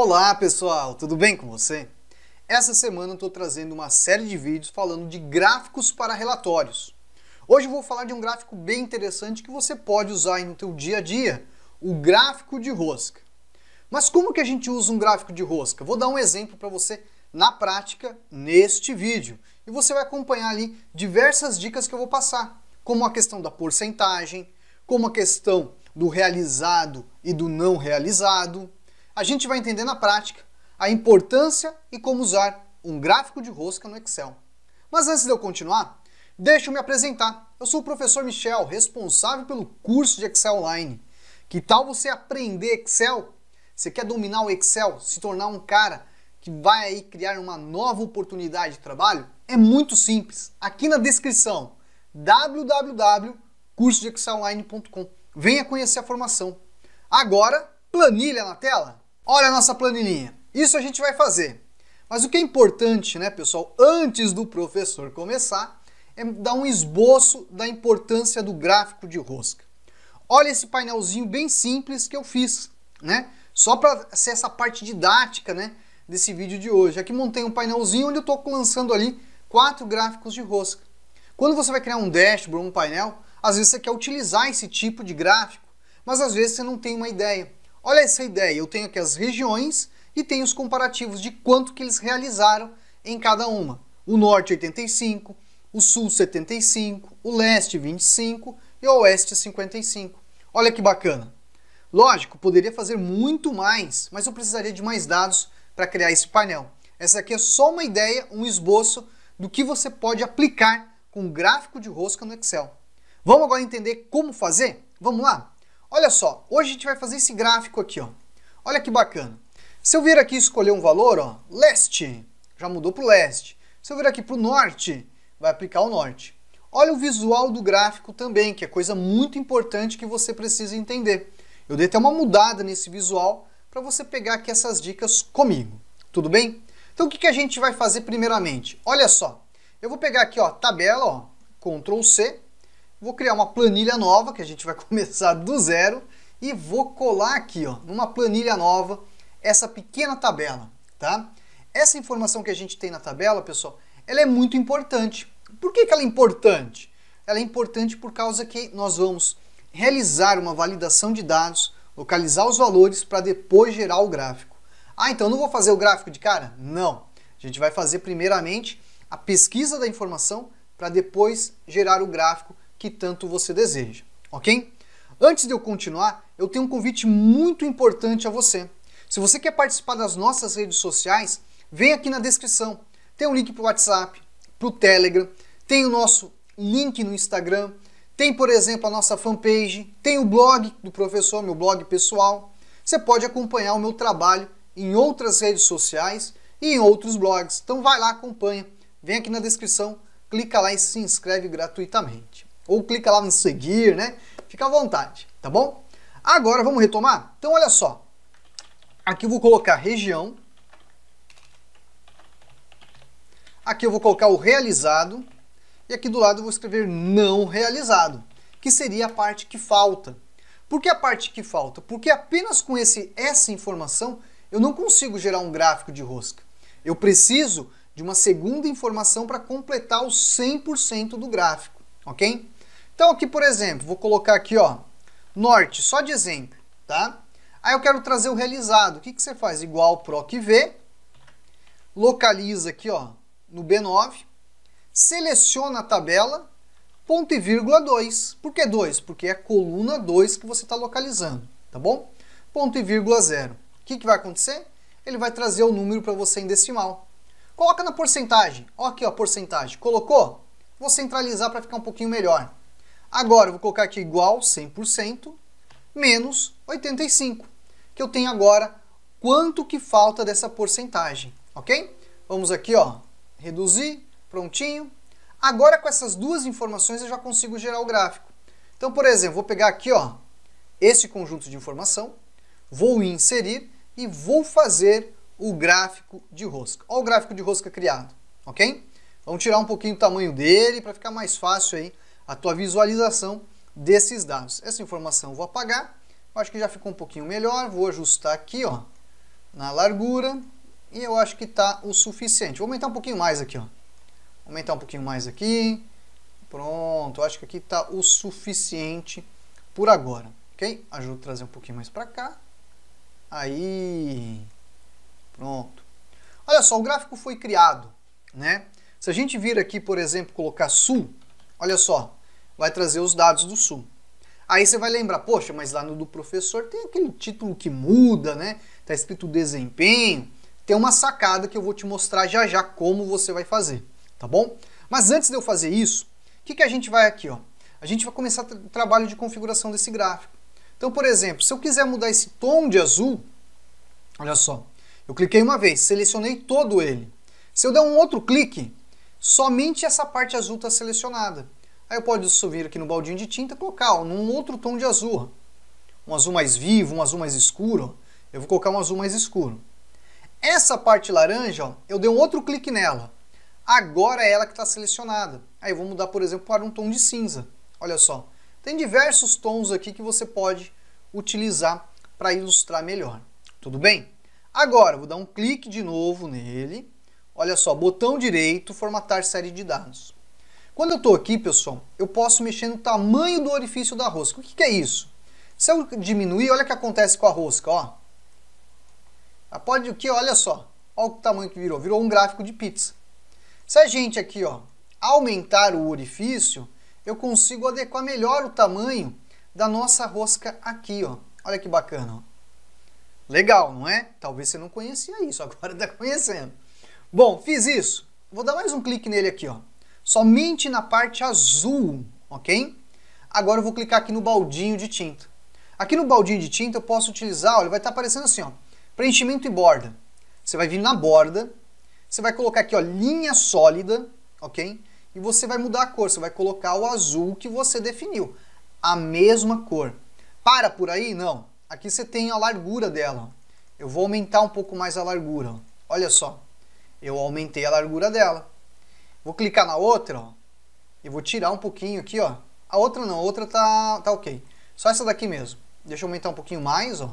Olá pessoal, tudo bem com você? Essa semana estou trazendo uma série de vídeos falando de gráficos para relatórios. Hoje eu vou falar de um gráfico bem interessante que você pode usar no seu dia a dia, o gráfico de rosca. Mas como que a gente usa um gráfico de rosca? Vou dar um exemplo para você na prática neste vídeo. E você vai acompanhar ali diversas dicas que eu vou passar, como a questão da porcentagem, como a questão do realizado e do não realizado, a gente vai entender na prática a importância e como usar um gráfico de rosca no Excel. Mas antes de eu continuar, deixa eu me apresentar. Eu sou o professor Michel, responsável pelo curso de Excel Online. Que tal você aprender Excel? Você quer dominar o Excel, se tornar um cara que vai aí criar uma nova oportunidade de trabalho? É muito simples. Aqui na descrição, www.cursodexcelonline.com. Venha conhecer a formação. Agora, planilha na tela. Olha a nossa planilhinha. Isso a gente vai fazer. Mas o que é importante, né, pessoal, antes do professor começar, é dar um esboço da importância do gráfico de rosca. Olha esse painelzinho bem simples que eu fiz, né? Só para ser essa parte didática, né, desse vídeo de hoje. Aqui montei um painelzinho onde eu estou lançando ali quatro gráficos de rosca. Quando você vai criar um dashboard, um painel, às vezes você quer utilizar esse tipo de gráfico, mas às vezes você não tem uma ideia. Olha essa ideia, eu tenho aqui as regiões e tenho os comparativos de quanto que eles realizaram em cada uma. O norte 85, o sul 75, o leste 25 e o oeste 55. Olha que bacana. Lógico, poderia fazer muito mais, mas eu precisaria de mais dados para criar esse painel. Essa aqui é só uma ideia, um esboço do que você pode aplicar com gráfico de rosca no Excel. Vamos agora entender como fazer? Vamos lá? Olha só, hoje a gente vai fazer esse gráfico aqui, ó. Olha que bacana. Se eu vir aqui escolher um valor, ó, leste, já mudou para o leste. Se eu vir aqui para o norte, vai aplicar o norte. Olha o visual do gráfico também, que é coisa muito importante que você precisa entender. Eu dei até uma mudada nesse visual para você pegar aqui essas dicas comigo. Tudo bem? Então o que, que a gente vai fazer primeiramente? Olha só, eu vou pegar aqui, ó, tabela, ó, Ctrl C, Vou criar uma planilha nova, que a gente vai começar do zero, e vou colar aqui, ó, numa planilha nova, essa pequena tabela, tá? Essa informação que a gente tem na tabela, pessoal, ela é muito importante. Por que, que ela é importante? Ela é importante por causa que nós vamos realizar uma validação de dados, localizar os valores para depois gerar o gráfico. Ah, então não vou fazer o gráfico de cara? Não. A gente vai fazer primeiramente a pesquisa da informação para depois gerar o gráfico que tanto você deseja, ok? Antes de eu continuar, eu tenho um convite muito importante a você. Se você quer participar das nossas redes sociais, vem aqui na descrição. Tem um link para o WhatsApp, para o Telegram, tem o nosso link no Instagram, tem, por exemplo, a nossa fanpage, tem o blog do professor, meu blog pessoal. Você pode acompanhar o meu trabalho em outras redes sociais e em outros blogs. Então vai lá, acompanha. Vem aqui na descrição, clica lá e se inscreve gratuitamente ou clica lá no seguir, né? Fica à vontade, tá bom? Agora vamos retomar? Então olha só. Aqui eu vou colocar região. Aqui eu vou colocar o realizado. E aqui do lado eu vou escrever não realizado, que seria a parte que falta. Por que a parte que falta? Porque apenas com esse, essa informação eu não consigo gerar um gráfico de rosca. Eu preciso de uma segunda informação para completar o 100% do gráfico, ok? Então aqui, por exemplo, vou colocar aqui, ó, norte, só de exemplo, tá? Aí eu quero trazer o realizado. O que, que você faz? Igual PROC V, localiza aqui, ó, no B9, seleciona a tabela, ponto e vírgula 2. Por que 2? Porque é a coluna 2 que você está localizando, tá bom? Ponto e vírgula 0. O que, que vai acontecer? Ele vai trazer o número para você em decimal. Coloca na porcentagem. Ó aqui, ó, porcentagem. Colocou? Vou centralizar para ficar um pouquinho melhor. Agora eu vou colocar aqui igual 100% menos 85, que eu tenho agora quanto que falta dessa porcentagem, ok? Vamos aqui, ó, reduzir, prontinho. Agora com essas duas informações eu já consigo gerar o gráfico. Então, por exemplo, vou pegar aqui, ó, esse conjunto de informação, vou inserir e vou fazer o gráfico de rosca. Olha o gráfico de rosca criado, ok? Vamos tirar um pouquinho o tamanho dele para ficar mais fácil aí a tua visualização desses dados. Essa informação eu vou apagar, eu acho que já ficou um pouquinho melhor, vou ajustar aqui ó, na largura e eu acho que está o suficiente. Vou aumentar um pouquinho mais aqui, ó. aumentar um pouquinho mais aqui, pronto, eu acho que aqui está o suficiente por agora, ok? Ajudo a trazer um pouquinho mais para cá, aí, pronto. Olha só, o gráfico foi criado, né? Se a gente vir aqui, por exemplo, colocar sul, olha só, vai trazer os dados do sum. Aí você vai lembrar, poxa, mas lá no do professor tem aquele título que muda, né? Tá escrito desempenho. Tem uma sacada que eu vou te mostrar já já como você vai fazer, tá bom? Mas antes de eu fazer isso, o que, que a gente vai aqui, ó? A gente vai começar o trabalho de configuração desse gráfico. Então, por exemplo, se eu quiser mudar esse tom de azul, olha só, eu cliquei uma vez, selecionei todo ele. Se eu der um outro clique, somente essa parte azul está selecionada. Aí eu posso subir aqui no baldinho de tinta colocar ó, num outro tom de azul. Um azul mais vivo, um azul mais escuro. Eu vou colocar um azul mais escuro. Essa parte laranja, ó, eu dei um outro clique nela. Agora é ela que está selecionada. Aí eu vou mudar, por exemplo, para um tom de cinza. Olha só. Tem diversos tons aqui que você pode utilizar para ilustrar melhor. Tudo bem? Agora, vou dar um clique de novo nele. Olha só, botão direito, formatar série de dados. Quando eu estou aqui, pessoal, eu posso mexer no tamanho do orifício da rosca. O que, que é isso? Se eu diminuir, olha o que acontece com a rosca, ó. Ah, pode o que? Olha só. Olha o tamanho que virou. Virou um gráfico de pizza. Se a gente aqui, ó, aumentar o orifício, eu consigo adequar melhor o tamanho da nossa rosca aqui, ó. Olha que bacana, ó. Legal, não é? Talvez você não conhecia isso, agora está conhecendo. Bom, fiz isso. Vou dar mais um clique nele aqui, ó somente na parte azul, ok? Agora eu vou clicar aqui no baldinho de tinta. Aqui no baldinho de tinta eu posso utilizar, olha, vai estar tá aparecendo assim, ó, preenchimento e borda. Você vai vir na borda, você vai colocar aqui, ó, linha sólida, ok? E você vai mudar a cor, você vai colocar o azul que você definiu, a mesma cor. Para por aí? Não. Aqui você tem a largura dela. Eu vou aumentar um pouco mais a largura. Olha só, eu aumentei a largura dela. Vou clicar na outra, ó. E vou tirar um pouquinho aqui, ó. A outra não, a outra tá, tá ok. Só essa daqui mesmo. Deixa eu aumentar um pouquinho mais, ó.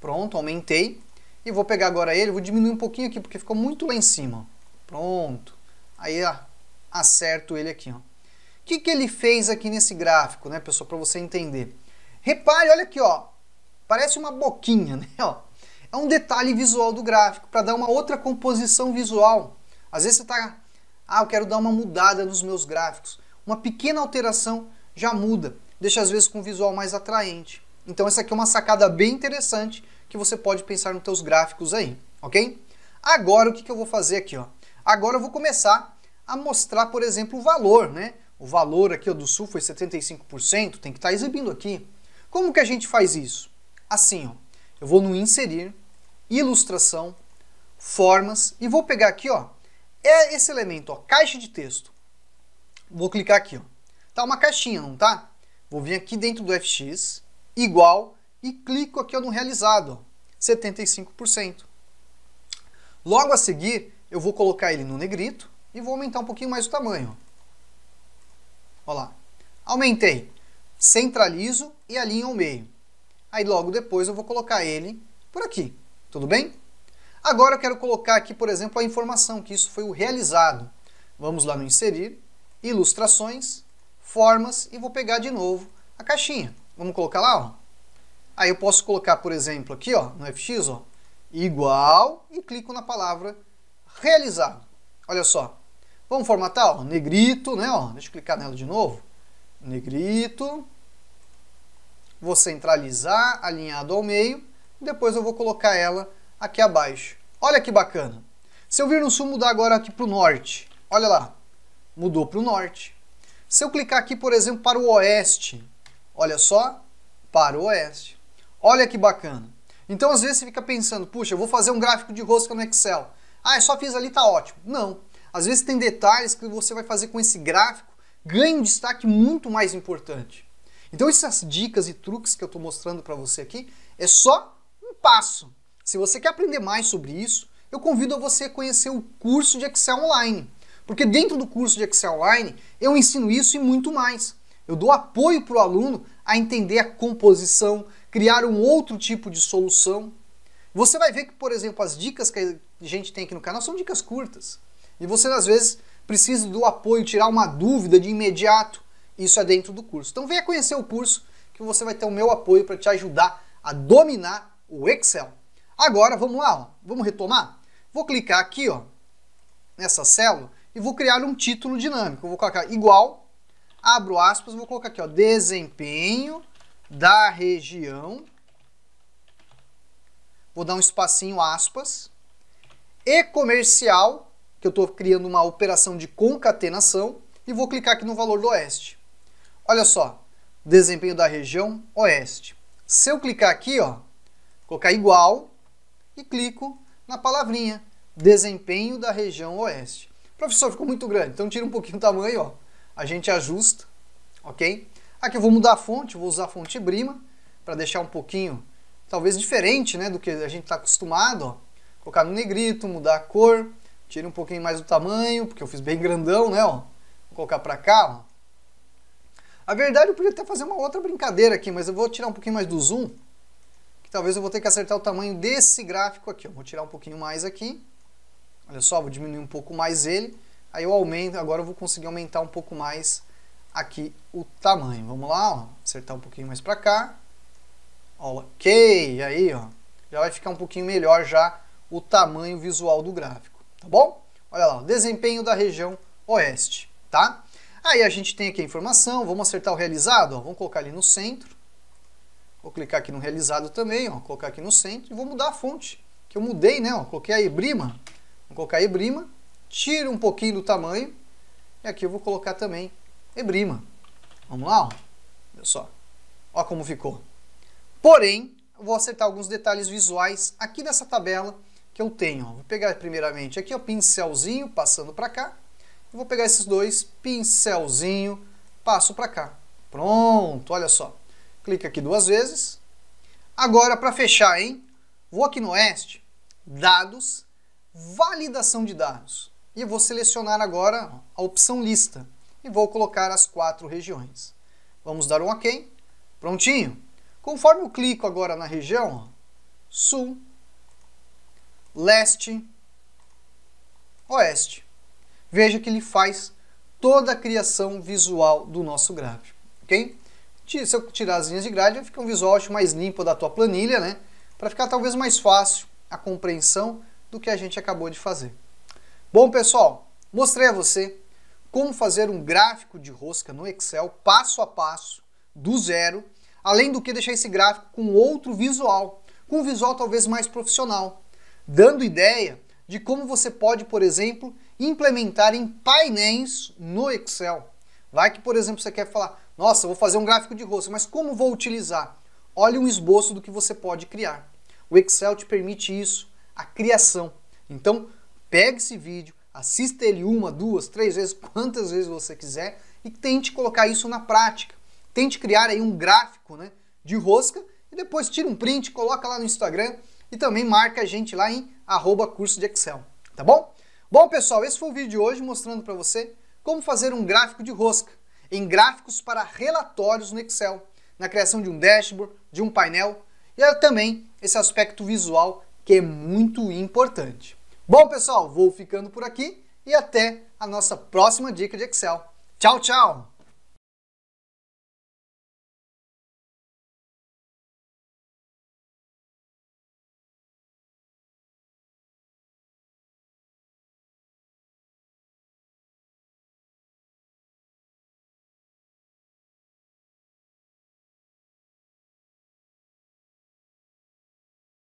Pronto, aumentei. E vou pegar agora ele, vou diminuir um pouquinho aqui, porque ficou muito lá em cima. Pronto. Aí ó, acerto ele aqui, ó. O que, que ele fez aqui nesse gráfico, né, pessoal, para você entender? Repare, olha aqui, ó. Parece uma boquinha, né, ó. É um detalhe visual do gráfico, para dar uma outra composição visual. Às vezes você está ah, eu quero dar uma mudada nos meus gráficos. Uma pequena alteração já muda, deixa às vezes com um visual mais atraente. Então essa aqui é uma sacada bem interessante que você pode pensar nos seus gráficos aí, ok? Agora o que, que eu vou fazer aqui? Ó? Agora eu vou começar a mostrar, por exemplo, o valor, né? O valor aqui ó, do sul foi 75%, tem que estar tá exibindo aqui. Como que a gente faz isso? Assim, ó, eu vou no inserir, ilustração, formas e vou pegar aqui, ó, é esse elemento, ó, caixa de texto. Vou clicar aqui, ó. Tá uma caixinha, não tá? Vou vir aqui dentro do FX, igual, e clico aqui ó, no realizado, ó, 75%. Logo a seguir, eu vou colocar ele no negrito e vou aumentar um pouquinho mais o tamanho. Olha lá. Aumentei. Centralizo e alinho ao meio. Aí logo depois eu vou colocar ele por aqui. Tudo bem? Agora eu quero colocar aqui, por exemplo, a informação que isso foi o realizado. Vamos lá no inserir, ilustrações, formas e vou pegar de novo a caixinha. Vamos colocar lá, ó. Aí eu posso colocar, por exemplo, aqui, ó, no FX, ó, igual e clico na palavra realizado. Olha só. Vamos formatar, ó, negrito, né, ó. Deixa eu clicar nela de novo. Negrito. Vou centralizar, alinhado ao meio. Depois eu vou colocar ela aqui abaixo. Olha que bacana. Se eu vir no sul, mudar agora aqui para o norte. Olha lá, mudou para o norte. Se eu clicar aqui, por exemplo, para o oeste, olha só, para o oeste. Olha que bacana. Então, às vezes, você fica pensando, puxa, eu vou fazer um gráfico de rosca no Excel. Ah, eu só fiz ali, tá ótimo. Não. Às vezes tem detalhes que você vai fazer com esse gráfico, ganha um destaque muito mais importante. Então, essas dicas e truques que eu estou mostrando para você aqui é só um passo se você quer aprender mais sobre isso, eu convido a você a conhecer o curso de Excel Online. Porque dentro do curso de Excel Online, eu ensino isso e muito mais. Eu dou apoio para o aluno a entender a composição, criar um outro tipo de solução. Você vai ver que, por exemplo, as dicas que a gente tem aqui no canal são dicas curtas. E você, às vezes, precisa do apoio, tirar uma dúvida de imediato. Isso é dentro do curso. Então venha conhecer o curso que você vai ter o meu apoio para te ajudar a dominar o Excel. Agora, vamos lá, ó. vamos retomar? Vou clicar aqui, ó, nessa célula e vou criar um título dinâmico. vou colocar igual, abro aspas, vou colocar aqui, ó, desempenho da região. Vou dar um espacinho aspas. E comercial, que eu estou criando uma operação de concatenação, e vou clicar aqui no valor do oeste. Olha só, desempenho da região oeste. Se eu clicar aqui, ó, colocar igual, e clico na palavrinha desempenho da região oeste. Professor, ficou muito grande, então tira um pouquinho o tamanho, ó. a gente ajusta, ok? Aqui eu vou mudar a fonte, vou usar a fonte Brima para deixar um pouquinho, talvez diferente né, do que a gente está acostumado. Ó. Colocar no negrito, mudar a cor, tira um pouquinho mais o tamanho, porque eu fiz bem grandão, né? Ó. Vou colocar para cá. Ó. A verdade, eu podia até fazer uma outra brincadeira aqui, mas eu vou tirar um pouquinho mais do zoom que talvez eu vou ter que acertar o tamanho desse gráfico aqui. Eu vou tirar um pouquinho mais aqui. Olha só, vou diminuir um pouco mais ele. Aí eu aumento, agora eu vou conseguir aumentar um pouco mais aqui o tamanho. Vamos lá, ó. acertar um pouquinho mais para cá. Ok, aí ó, já vai ficar um pouquinho melhor já o tamanho visual do gráfico, tá bom? Olha lá, desempenho da região oeste, tá? Aí a gente tem aqui a informação, vamos acertar o realizado, ó. vamos colocar ali no centro. Vou clicar aqui no realizado também, ó, vou colocar aqui no centro e vou mudar a fonte, que eu mudei, né? Ó, coloquei a Ebrima, vou colocar Ebrima, tiro um pouquinho do tamanho e aqui eu vou colocar também Ebrima. Vamos lá, ó. olha só, Olha como ficou. Porém, vou acertar alguns detalhes visuais aqui dessa tabela que eu tenho. Ó. Vou pegar primeiramente aqui o pincelzinho, passando para cá. vou pegar esses dois, pincelzinho, passo para cá. Pronto, olha só clica aqui duas vezes. Agora, para fechar, hein? Vou aqui no Oeste, Dados, Validação de Dados. E vou selecionar agora a opção Lista. E vou colocar as quatro regiões. Vamos dar um OK. Prontinho. Conforme eu clico agora na região, Sul, Leste, Oeste. Veja que ele faz toda a criação visual do nosso gráfico, ok? se eu tirar as linhas de grade, vai ficar um visual acho, mais limpo da tua planilha, né? Para ficar talvez mais fácil a compreensão do que a gente acabou de fazer. Bom, pessoal, mostrei a você como fazer um gráfico de rosca no Excel passo a passo, do zero, além do que deixar esse gráfico com outro visual, com um visual talvez mais profissional, dando ideia de como você pode, por exemplo, implementar em painéis no Excel. Vai que, por exemplo, você quer falar, nossa, vou fazer um gráfico de rosto, mas como vou utilizar? Olhe um esboço do que você pode criar. O Excel te permite isso, a criação. Então, pegue esse vídeo, assista ele uma, duas, três vezes, quantas vezes você quiser e tente colocar isso na prática. Tente criar aí um gráfico né, de rosca e depois tira um print, coloca lá no Instagram e também marca a gente lá em arroba curso de Excel, tá bom? Bom pessoal, esse foi o vídeo de hoje mostrando para você como fazer um gráfico de rosca em gráficos para relatórios no Excel, na criação de um dashboard, de um painel e é também esse aspecto visual que é muito importante. Bom, pessoal, vou ficando por aqui e até a nossa próxima dica de Excel. Tchau, tchau!